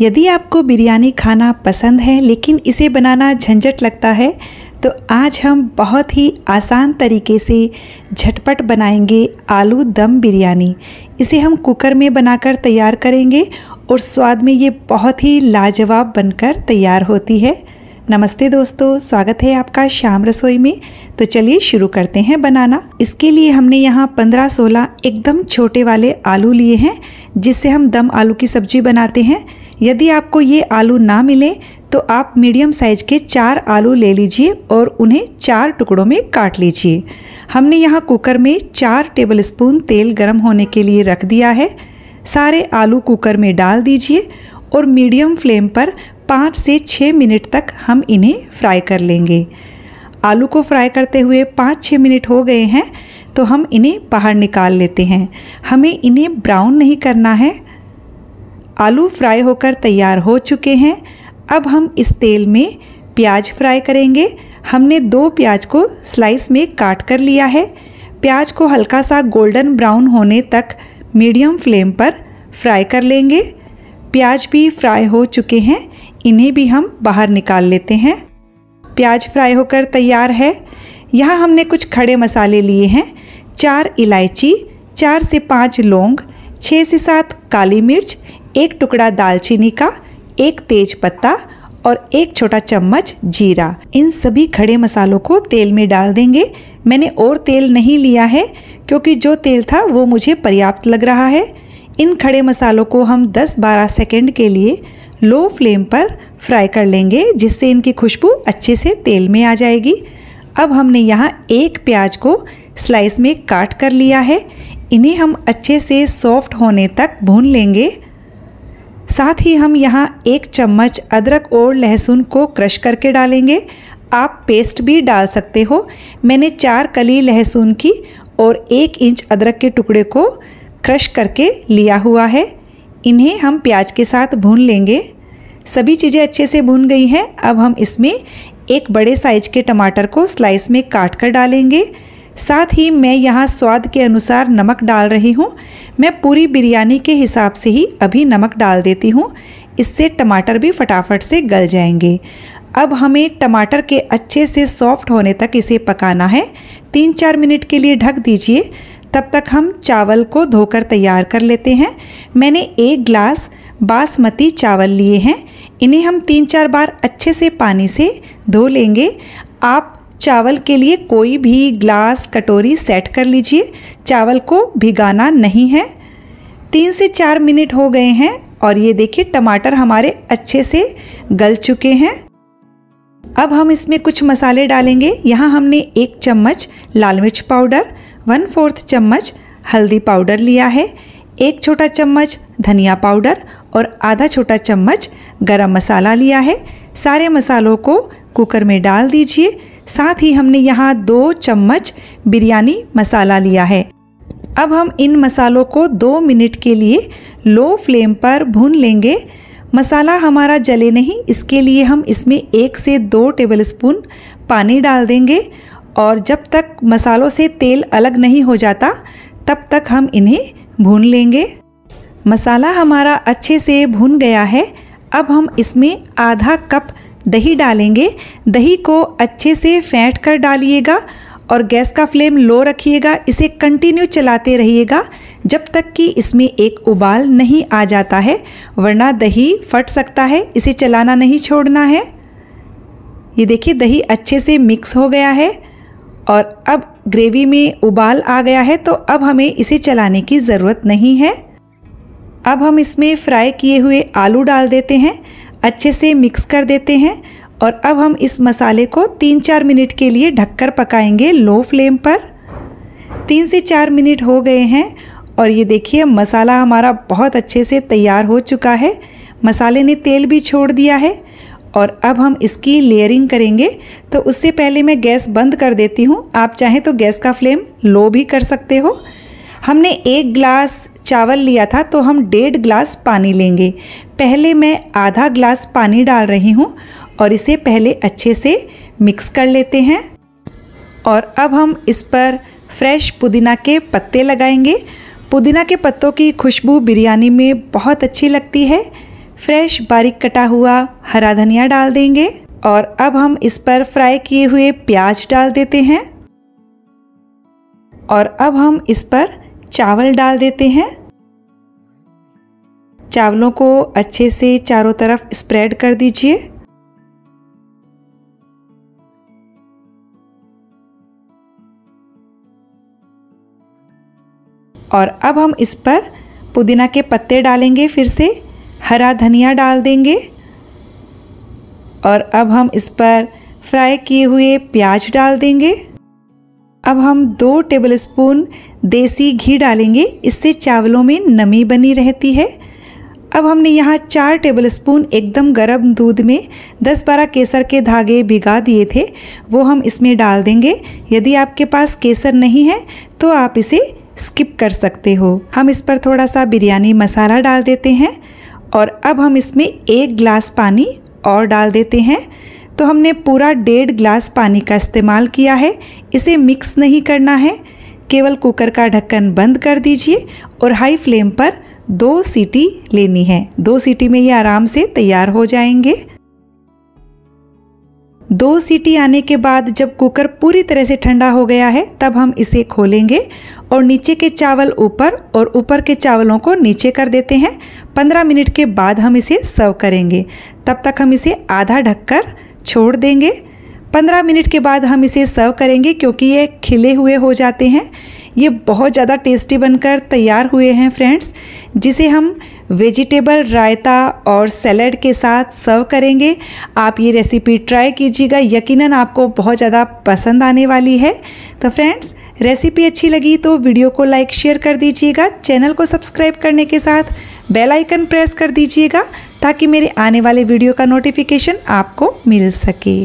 यदि आपको बिरयानी खाना पसंद है लेकिन इसे बनाना झंझट लगता है तो आज हम बहुत ही आसान तरीके से झटपट बनाएंगे आलू दम बिरयानी इसे हम कुकर में बनाकर तैयार करेंगे और स्वाद में ये बहुत ही लाजवाब बनकर तैयार होती है नमस्ते दोस्तों स्वागत है आपका शाम रसोई में तो चलिए शुरू करते हैं बनाना इसके लिए हमने यहाँ 15-16 एकदम छोटे वाले आलू लिए हैं जिससे हम दम आलू की सब्जी बनाते हैं यदि आपको ये आलू ना मिले तो आप मीडियम साइज के चार आलू ले लीजिए और उन्हें चार टुकड़ों में काट लीजिए हमने यहाँ कुकर में चार टेबलस्पून तेल गर्म होने के लिए रख दिया है सारे आलू कुकर में डाल दीजिए और मीडियम फ्लेम पर पाँच से छः मिनट तक हम इन्हें फ्राई कर लेंगे आलू को फ्राई करते हुए पाँच छः मिनट हो गए हैं तो हम इन्हें बाहर निकाल लेते हैं हमें इन्हें ब्राउन नहीं करना है आलू फ्राई होकर तैयार हो चुके हैं अब हम इस तेल में प्याज फ्राई करेंगे हमने दो प्याज को स्लाइस में काट कर लिया है प्याज को हल्का सा गोल्डन ब्राउन होने तक मीडियम फ्लेम पर फ्राई कर लेंगे प्याज भी फ्राई हो चुके हैं इन्हें भी हम बाहर निकाल लेते हैं प्याज फ्राई होकर तैयार है यहाँ हमने कुछ खड़े मसाले लिए हैं चार इलायची चार से पाँच लौंग छः से सात काली मिर्च एक टुकड़ा दालचीनी का एक तेज पत्ता और एक छोटा चम्मच जीरा इन सभी खड़े मसालों को तेल में डाल देंगे मैंने और तेल नहीं लिया है क्योंकि जो तेल था वो मुझे पर्याप्त लग रहा है इन खड़े मसालों को हम 10-12 सेकंड के लिए लो फ्लेम पर फ्राई कर लेंगे जिससे इनकी खुशबू अच्छे से तेल में आ जाएगी अब हमने यहाँ एक प्याज को स्लाइस में काट कर लिया है इन्हें हम अच्छे से सॉफ्ट होने तक भून लेंगे साथ ही हम यहाँ एक चम्मच अदरक और लहसुन को क्रश करके डालेंगे आप पेस्ट भी डाल सकते हो मैंने चार कली लहसुन की और एक इंच अदरक के टुकड़े को क्रश करके लिया हुआ है इन्हें हम प्याज के साथ भून लेंगे सभी चीज़ें अच्छे से भून गई हैं अब हम इसमें एक बड़े साइज के टमाटर को स्लाइस में काट कर डालेंगे साथ ही मैं यहाँ स्वाद के अनुसार नमक डाल रही हूँ मैं पूरी बिरयानी के हिसाब से ही अभी नमक डाल देती हूँ इससे टमाटर भी फटाफट से गल जाएंगे अब हमें टमाटर के अच्छे से सॉफ्ट होने तक इसे पकाना है तीन चार मिनट के लिए ढक दीजिए तब तक हम चावल को धोकर तैयार कर लेते हैं मैंने एक ग्लास बासमती चावल लिए हैं इन्हें हम तीन चार बार अच्छे से पानी से धो लेंगे आप चावल के लिए कोई भी ग्लास कटोरी सेट कर लीजिए चावल को भिगाना नहीं है तीन से चार मिनट हो गए हैं और ये देखिए टमाटर हमारे अच्छे से गल चुके हैं अब हम इसमें कुछ मसाले डालेंगे यहाँ हमने एक चम्मच लाल मिर्च पाउडर वन फोर्थ चम्मच हल्दी पाउडर लिया है एक छोटा चम्मच धनिया पाउडर और आधा छोटा चम्मच गरम मसाला लिया है सारे मसालों को कुकर में डाल दीजिए साथ ही हमने यहाँ दो चम्मच बिरयानी मसाला लिया है अब हम इन मसालों को दो मिनट के लिए लो फ्लेम पर भून लेंगे मसाला हमारा जले नहीं इसके लिए हम इसमें एक से दो टेबल स्पून पानी डाल देंगे और जब तक मसालों से तेल अलग नहीं हो जाता तब तक हम इन्हें भून लेंगे मसाला हमारा अच्छे से भून गया है अब हम इसमें आधा कप दही डालेंगे दही को अच्छे से फेंट कर डालिएगा और गैस का फ्लेम लो रखिएगा इसे कंटिन्यू चलाते रहिएगा जब तक कि इसमें एक उबाल नहीं आ जाता है वरना दही फट सकता है इसे चलाना नहीं छोड़ना है ये देखिए दही अच्छे से मिक्स हो गया है और अब ग्रेवी में उबाल आ गया है तो अब हमें इसे चलाने की ज़रूरत नहीं है अब हम इसमें फ्राई किए हुए आलू डाल देते हैं अच्छे से मिक्स कर देते हैं और अब हम इस मसाले को तीन चार मिनट के लिए ढककर पकाएंगे लो फ्लेम पर तीन से चार मिनट हो गए हैं और ये देखिए मसाला हमारा बहुत अच्छे से तैयार हो चुका है मसाले ने तेल भी छोड़ दिया है और अब हम इसकी लेयरिंग करेंगे तो उससे पहले मैं गैस बंद कर देती हूँ आप चाहें तो गैस का फ्लेम लो भी कर सकते हो हमने एक ग्लास चावल लिया था तो हम डेढ़ ग्लास पानी लेंगे पहले मैं आधा ग्लास पानी डाल रही हूँ और इसे पहले अच्छे से मिक्स कर लेते हैं और अब हम इस पर फ्रेश पुदीना के पत्ते लगाएंगे पुदीना के पत्तों की खुशबू बिरयानी में बहुत अच्छी लगती है फ्रेश बारीक कटा हुआ हरा धनिया डाल देंगे और अब हम इस पर फ्राई किए हुए प्याज डाल देते हैं और अब हम इस पर चावल डाल देते हैं चावलों को अच्छे से चारों तरफ स्प्रेड कर दीजिए और अब हम इस पर पुदीना के पत्ते डालेंगे फिर से हरा धनिया डाल देंगे और अब हम इस पर फ्राई किए हुए प्याज डाल देंगे अब हम दो टेबलस्पून देसी घी डालेंगे इससे चावलों में नमी बनी रहती है अब हमने यहाँ चार टेबल स्पून एकदम गर्म दूध में 10-12 केसर के धागे भिगा दिए थे वो हम इसमें डाल देंगे यदि आपके पास केसर नहीं है तो आप इसे स्किप कर सकते हो हम इस पर थोड़ा सा बिरयानी मसाला डाल देते हैं और अब हम इसमें एक ग्लास पानी और डाल देते हैं तो हमने पूरा डेढ़ ग्लास पानी का इस्तेमाल किया है इसे मिक्स नहीं करना है केवल कुकर का ढक्कन बंद कर दीजिए और हाई फ्लेम पर दो सीटी लेनी है दो सीटी में ये आराम से तैयार हो जाएंगे दो सीटी आने के बाद जब कुकर पूरी तरह से ठंडा हो गया है तब हम इसे खोलेंगे और नीचे के चावल ऊपर और ऊपर के चावलों को नीचे कर देते हैं पंद्रह मिनट के बाद हम इसे सर्व करेंगे तब तक हम इसे आधा ढककर छोड़ देंगे 15 मिनट के बाद हम इसे सर्व करेंगे क्योंकि ये खिले हुए हो जाते हैं ये बहुत ज़्यादा टेस्टी बनकर तैयार हुए हैं फ्रेंड्स जिसे हम वेजिटेबल रायता और सैलड के साथ सर्व करेंगे आप ये रेसिपी ट्राई कीजिएगा यकीनन आपको बहुत ज़्यादा पसंद आने वाली है तो फ्रेंड्स रेसिपी अच्छी लगी तो वीडियो को लाइक शेयर कर दीजिएगा चैनल को सब्सक्राइब करने के साथ बेल आइकन प्रेस कर दीजिएगा ताकि मेरे आने वाले वीडियो का नोटिफिकेशन आपको मिल सके